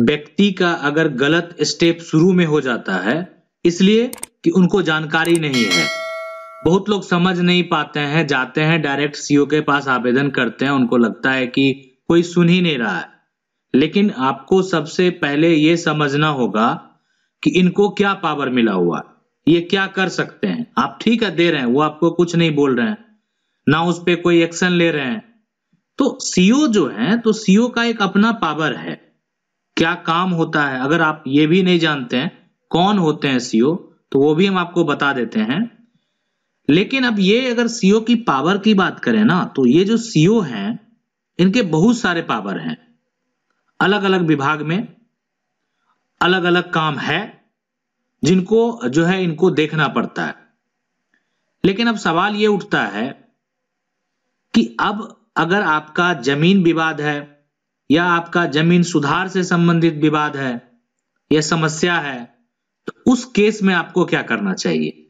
व्यक्ति का अगर गलत स्टेप शुरू में हो जाता है इसलिए कि उनको जानकारी नहीं है बहुत लोग समझ नहीं पाते हैं जाते हैं डायरेक्ट सीओ e के पास आवेदन करते हैं उनको लगता है कि कोई सुन ही नहीं रहा है लेकिन आपको सबसे पहले ये समझना होगा कि इनको क्या पावर मिला हुआ ये क्या कर सकते हैं आप ठीक है दे रहे हैं वो आपको कुछ नहीं बोल रहे हैं ना उस पर कोई एक्शन ले रहे हैं तो सीओ e जो है तो सीओ e का एक अपना पावर है क्या काम होता है अगर आप ये भी नहीं जानते हैं कौन होते हैं सीओ तो वो भी हम आपको बता देते हैं लेकिन अब ये अगर सीओ की पावर की बात करें ना तो ये जो सीओ हैं इनके बहुत सारे पावर हैं अलग अलग विभाग में अलग अलग काम है जिनको जो है इनको देखना पड़ता है लेकिन अब सवाल ये उठता है कि अब अगर आपका जमीन विवाद है या आपका जमीन सुधार से संबंधित विवाद है या समस्या है तो उस केस में आपको क्या करना चाहिए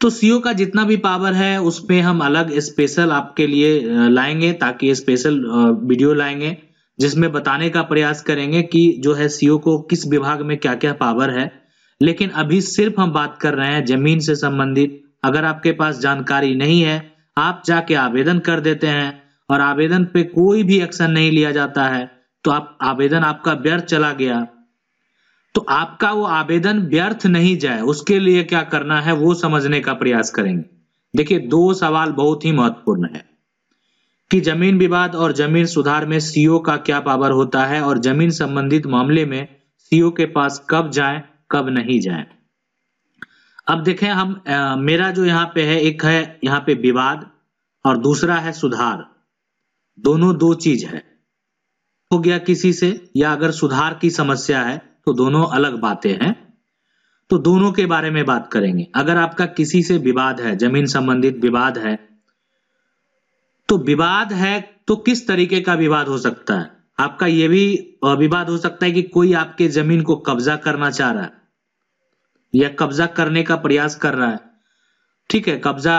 तो सीओ का जितना भी पावर है उसमें हम अलग स्पेशल आपके लिए लाएंगे ताकि स्पेशल वीडियो लाएंगे जिसमें बताने का प्रयास करेंगे कि जो है सीओ को किस विभाग में क्या क्या पावर है लेकिन अभी सिर्फ हम बात कर रहे हैं जमीन से संबंधित अगर आपके पास जानकारी नहीं है आप जाके आवेदन कर देते हैं और आवेदन पे कोई भी एक्शन नहीं लिया जाता है तो आप आवेदन आपका व्यर्थ चला गया तो आपका वो आवेदन व्यर्थ नहीं जाए उसके लिए क्या करना है वो समझने का प्रयास करेंगे देखिए दो सवाल बहुत ही महत्वपूर्ण है कि जमीन विवाद और जमीन सुधार में सीओ का क्या पावर होता है और जमीन संबंधित मामले में सीओ के पास कब जाए कब नहीं जाए अब देखें हम आ, मेरा जो यहाँ पे है एक है यहाँ पे विवाद और दूसरा है सुधार दोनों दो चीज है हो गया किसी से या अगर सुधार की समस्या है तो दोनों अलग बातें हैं तो दोनों के बारे में बात करेंगे अगर आपका किसी से विवाद है जमीन संबंधित विवाद है तो विवाद है तो किस तरीके का विवाद हो सकता है आपका यह भी विवाद हो सकता है कि कोई आपके जमीन को कब्जा करना चाह रहा है या कब्जा करने का प्रयास कर रहा है ठीक है कब्जा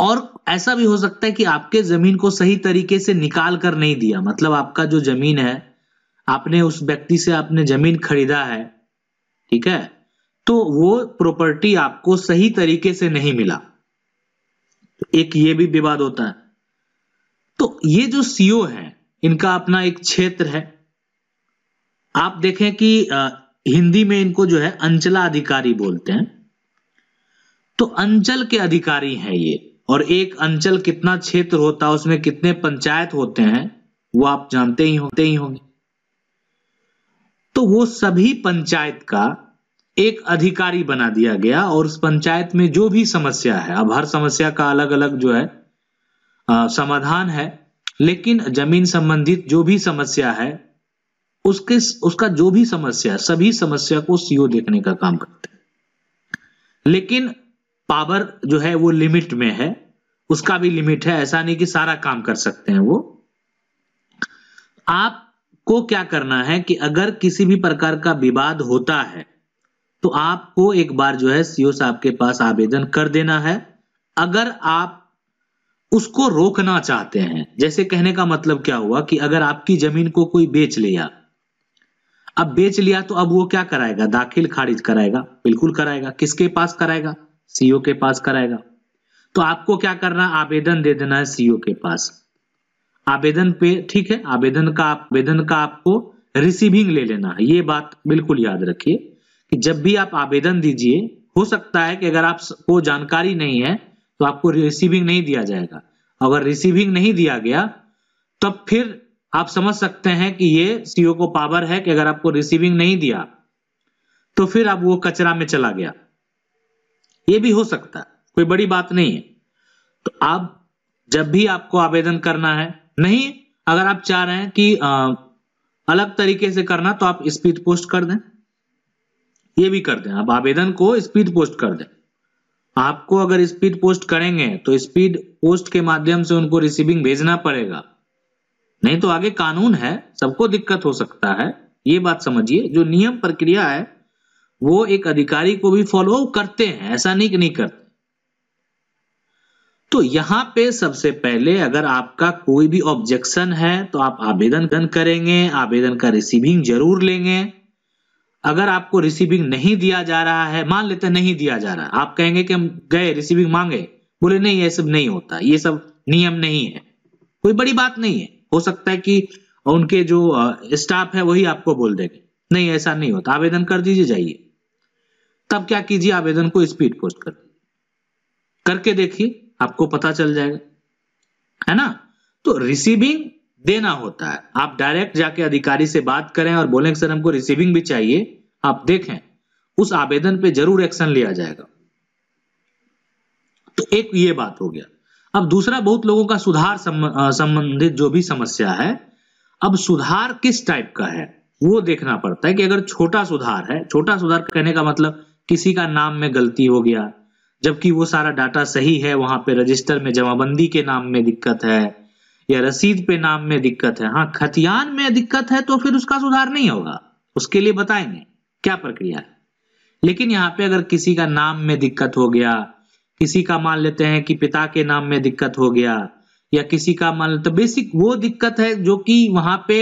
और ऐसा भी हो सकता है कि आपके जमीन को सही तरीके से निकाल कर नहीं दिया मतलब आपका जो जमीन है आपने उस व्यक्ति से आपने जमीन खरीदा है ठीक है तो वो प्रॉपर्टी आपको सही तरीके से नहीं मिला तो एक ये भी विवाद होता है तो ये जो सीओ है इनका अपना एक क्षेत्र है आप देखें कि हिंदी में इनको जो है अंचला अधिकारी बोलते हैं तो अंचल के अधिकारी हैं ये और एक अंचल कितना क्षेत्र होता है उसमें कितने पंचायत होते हैं वो आप जानते ही होते ही होंगे तो वो सभी पंचायत का एक अधिकारी बना दिया गया और उस पंचायत में जो भी समस्या है अब हर समस्या का अलग अलग जो है आ, समाधान है लेकिन जमीन संबंधित जो भी समस्या है उसके उसका जो भी समस्या सभी समस्या को सीओ देखने का काम करते हैं लेकिन पावर जो है वो लिमिट में है उसका भी लिमिट है ऐसा नहीं कि सारा काम कर सकते हैं वो आपको क्या करना है कि अगर किसी भी प्रकार का विवाद होता है तो आपको एक बार जो है सीओ साहब के पास आवेदन कर देना है अगर आप उसको रोकना चाहते हैं जैसे कहने का मतलब क्या हुआ कि अगर आपकी जमीन को कोई बेच लिया अब बेच लिया तो अब वो क्या कराएगा दाखिल खारिज कराएगा बिल्कुल कराएगा किसके पास कराएगा सीओ के पास कराएगा तो आपको क्या करना आवेदन दे देना है सीओ के पास आवेदन पे ठीक है आवेदन का आवेदन का आपको रिसीविंग ले लेना है ये बात बिल्कुल याद रखिए कि जब भी आप आवेदन दीजिए हो सकता है कि अगर आपको जानकारी नहीं है तो आपको रिसीविंग नहीं दिया जाएगा अगर रिसीविंग नहीं दिया गया तब तो फिर आप समझ सकते हैं कि ये सीओ को पावर है कि अगर आपको रिसीविंग नहीं दिया तो फिर आप वो कचरा में चला गया ये भी हो सकता है कोई बड़ी बात नहीं है तो आप जब भी आपको आवेदन करना है नहीं अगर आप चाह रहे हैं कि आ, अलग तरीके से करना तो आप स्पीड पोस्ट कर दें ये भी कर दें आप आवेदन को स्पीड पोस्ट कर दें आपको अगर स्पीड पोस्ट करेंगे तो स्पीड पोस्ट के माध्यम से उनको रिसीविंग भेजना पड़ेगा नहीं तो आगे कानून है सबको दिक्कत हो सकता है ये बात समझिए जो नियम प्रक्रिया है वो एक अधिकारी को भी फॉलो करते हैं ऐसा नहीं कि नहीं करते तो यहां पे सबसे पहले अगर आपका कोई भी ऑब्जेक्शन है तो आप आवेदन करेंगे आवेदन का रिसीविंग जरूर लेंगे अगर आपको रिसीविंग नहीं दिया जा रहा है मान लेते नहीं दिया जा रहा आप कहेंगे कि हम गए रिसीविंग मांगे बोले नहीं ये सब नहीं होता ये सब नियम नहीं है कोई बड़ी बात नहीं है हो सकता है कि उनके जो स्टाफ है वही आपको बोल देंगे नहीं ऐसा नहीं होता आवेदन कर दीजिए जाइए तब क्या कीजिए आवेदन को स्पीड पोस्ट कर करके देखिए आपको पता चल जाएगा है ना तो रिसीविंग देना होता है आप डायरेक्ट जाके अधिकारी से बात करें और बोले सर हमको रिसीविंग भी चाहिए आप देखें उस आवेदन पे जरूर एक्शन लिया जाएगा तो एक ये बात हो गया अब दूसरा बहुत लोगों का सुधार संबंधित जो भी समस्या है अब सुधार किस टाइप का है वो देखना पड़ता है कि अगर छोटा सुधार है छोटा सुधार कहने का मतलब किसी का नाम में गलती हो गया जबकि वो सारा डाटा सही है वहां पे रजिस्टर में जमाबंदी के नाम में दिक्कत है या रसीद पे नाम में दिक्कत है हाँ खतियान में दिक्कत है तो फिर उसका सुधार नहीं होगा उसके लिए बताएंगे क्या प्रक्रिया है लेकिन यहाँ पे अगर किसी का नाम में दिक्कत हो गया किसी का मान लेते हैं कि पिता के नाम में दिक्कत हो गया या किसी का मान लेते बेसिक वो दिक्कत है जो कि वहां पे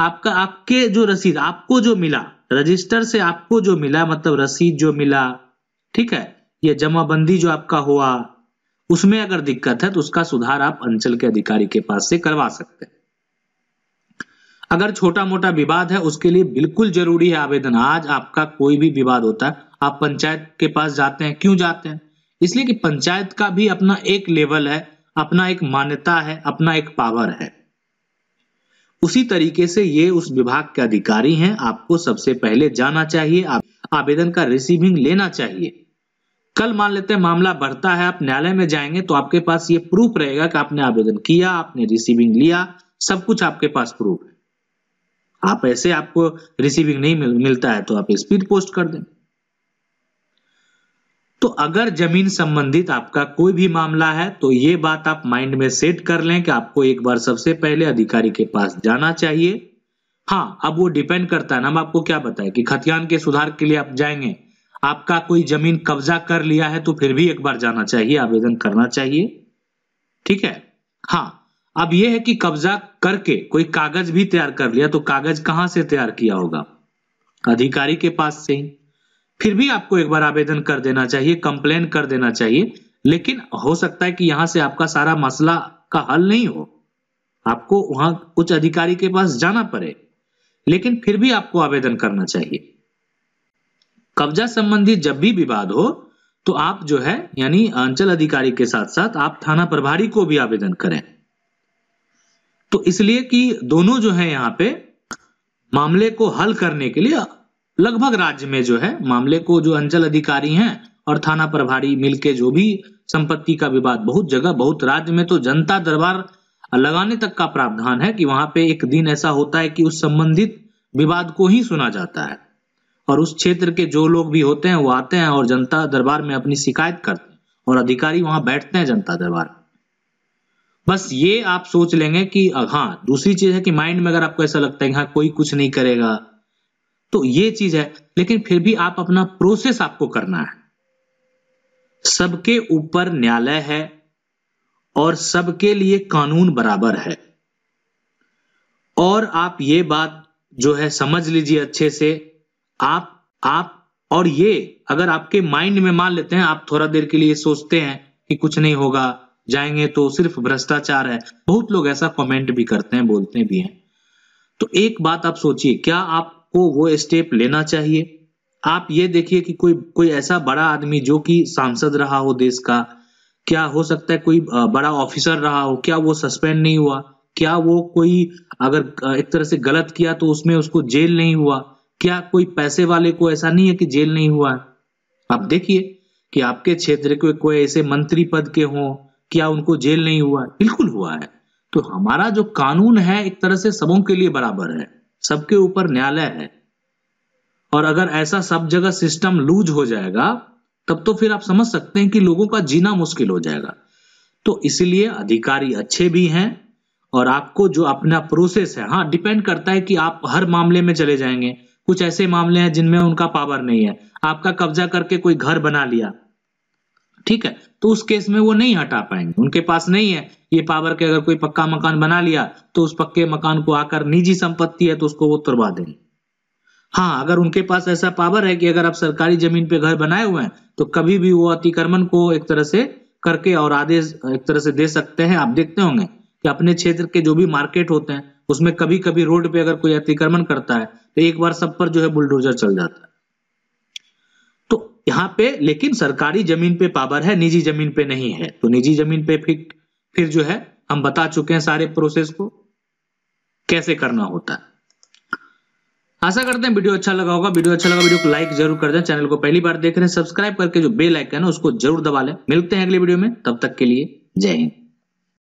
आपका आपके जो रसीद आपको जो मिला रजिस्टर से आपको जो मिला मतलब रसीद जो मिला ठीक है या जमाबंदी जो आपका हुआ उसमें अगर दिक्कत है तो उसका सुधार आप अंचल के अधिकारी के पास से करवा सकते हैं अगर छोटा मोटा विवाद है उसके लिए बिल्कुल जरूरी है आवेदन आज आपका कोई भी विवाद होता है आप पंचायत के पास जाते हैं क्यों जाते हैं इसलिए कि पंचायत का भी अपना एक लेवल है अपना एक मान्यता है अपना एक पावर है उसी तरीके से ये उस विभाग के अधिकारी हैं आपको सबसे पहले जाना चाहिए आप आवेदन का रिसीविंग लेना चाहिए कल मान लेते हैं मामला बढ़ता है आप न्यायालय में जाएंगे तो आपके पास ये प्रूफ रहेगा कि आपने आवेदन किया आपने रिसीविंग लिया सब कुछ आपके पास प्रूफ है आप ऐसे आपको रिसीविंग नहीं मिल, मिलता है तो आप स्पीड पोस्ट कर दें तो अगर जमीन संबंधित आपका कोई भी मामला है तो ये बात आप माइंड में सेट कर लें कि आपको एक बार सबसे पहले अधिकारी के पास जाना चाहिए हाँ अब वो डिपेंड करता है ना हम आपको क्या बताएं कि खतियान के सुधार के लिए आप जाएंगे आपका कोई जमीन कब्जा कर लिया है तो फिर भी एक बार जाना चाहिए आवेदन करना चाहिए ठीक है हाँ अब यह है कि कब्जा करके कोई कागज भी तैयार कर लिया तो कागज कहां से तैयार किया होगा अधिकारी के पास से ही फिर भी आपको एक बार आवेदन कर देना चाहिए कंप्लेन कर देना चाहिए लेकिन हो सकता है कि यहां से आपका सारा मसला का हल नहीं हो आपको वहां उच्च अधिकारी के पास जाना पड़े लेकिन फिर भी आपको आवेदन करना चाहिए कब्जा संबंधी जब भी विवाद हो तो आप जो है यानी अंचल अधिकारी के साथ साथ आप थाना प्रभारी को भी आवेदन करें तो इसलिए कि दोनों जो है यहां पे मामले को हल करने के लिए लगभग राज्य में जो है मामले को जो अंचल अधिकारी हैं और थाना प्रभारी मिलके जो भी संपत्ति का विवाद बहुत जगह बहुत राज्य में तो जनता दरबार लगाने तक का प्रावधान है कि वहां पे एक दिन ऐसा होता है कि उस संबंधित विवाद को ही सुना जाता है और उस क्षेत्र के जो लोग भी होते हैं वो आते हैं और जनता दरबार में अपनी शिकायत करते हैं और अधिकारी वहां बैठते हैं जनता दरबार में बस ये आप सोच लेंगे कि हाँ दूसरी चीज है कि माइंड में अगर आपको ऐसा लगता है हाँ कोई कुछ नहीं करेगा तो ये चीज है लेकिन फिर भी आप अपना प्रोसेस आपको करना है सबके ऊपर न्यायालय है और सबके लिए कानून बराबर है और आप ये बात जो है समझ लीजिए अच्छे से आप आप और ये अगर आपके माइंड में मान लेते हैं आप थोड़ा देर के लिए सोचते हैं कि कुछ नहीं होगा जाएंगे तो सिर्फ भ्रष्टाचार है बहुत लोग ऐसा कमेंट भी करते हैं बोलते भी हैं तो एक बात आप सोचिए क्या आप को वो स्टेप लेना चाहिए आप ये देखिए कि कोई कोई ऐसा बड़ा आदमी जो कि सांसद रहा हो देश का क्या हो सकता है कोई बड़ा ऑफिसर रहा हो क्या वो सस्पेंड नहीं हुआ क्या वो कोई अगर एक तरह से गलत किया तो उसमें उसको जेल नहीं हुआ क्या कोई पैसे वाले को ऐसा नहीं है कि जेल नहीं हुआ आप देखिए कि आपके क्षेत्र के कोई ऐसे मंत्री पद के हों क्या उनको जेल नहीं हुआ बिल्कुल हुआ है तो हमारा जो कानून है एक तरह से सबों के लिए बराबर है सबके ऊपर न्यायालय है और अगर ऐसा सब जगह सिस्टम लूज हो जाएगा तब तो फिर आप समझ सकते हैं कि लोगों का जीना मुश्किल हो जाएगा तो इसलिए अधिकारी अच्छे भी हैं और आपको जो अपना प्रोसेस है हाँ डिपेंड करता है कि आप हर मामले में चले जाएंगे कुछ ऐसे मामले हैं जिनमें उनका पावर नहीं है आपका कब्जा करके कोई घर बना लिया ठीक है तो उस केस में वो नहीं हटा पाएंगे उनके पास नहीं है ये पावर के अगर कोई पक्का मकान बना लिया तो उस पक्के मकान को आकर निजी संपत्ति है तो उसको वो तुड़वा देंगे हाँ अगर उनके पास ऐसा पावर है कि अगर आप सरकारी जमीन पे घर बनाए हुए हैं तो कभी भी वो अतिक्रमण को एक तरह से करके और आदेश एक तरह से दे सकते हैं आप देखते होंगे कि अपने क्षेत्र के जो भी मार्केट होते हैं उसमें कभी कभी रोड पे अगर कोई अतिक्रमण करता है तो एक बार सब पर जो है बुलडोजर चल जाता है तो यहाँ पे लेकिन सरकारी जमीन पे पावर है निजी जमीन पे नहीं है तो निजी जमीन पे फिर फिर जो है हम बता चुके हैं सारे प्रोसेस को कैसे करना होता है आशा करते हैं वीडियो अच्छा लगा होगा वीडियो अच्छा लगा वीडियो को लाइक जरूर कर दें चैनल को पहली बार देख रहे हैं सब्सक्राइब करके जो बेल आइकन है उसको जरूर दबा लें मिलते हैं अगले वीडियो में तब तक के लिए जय हिंद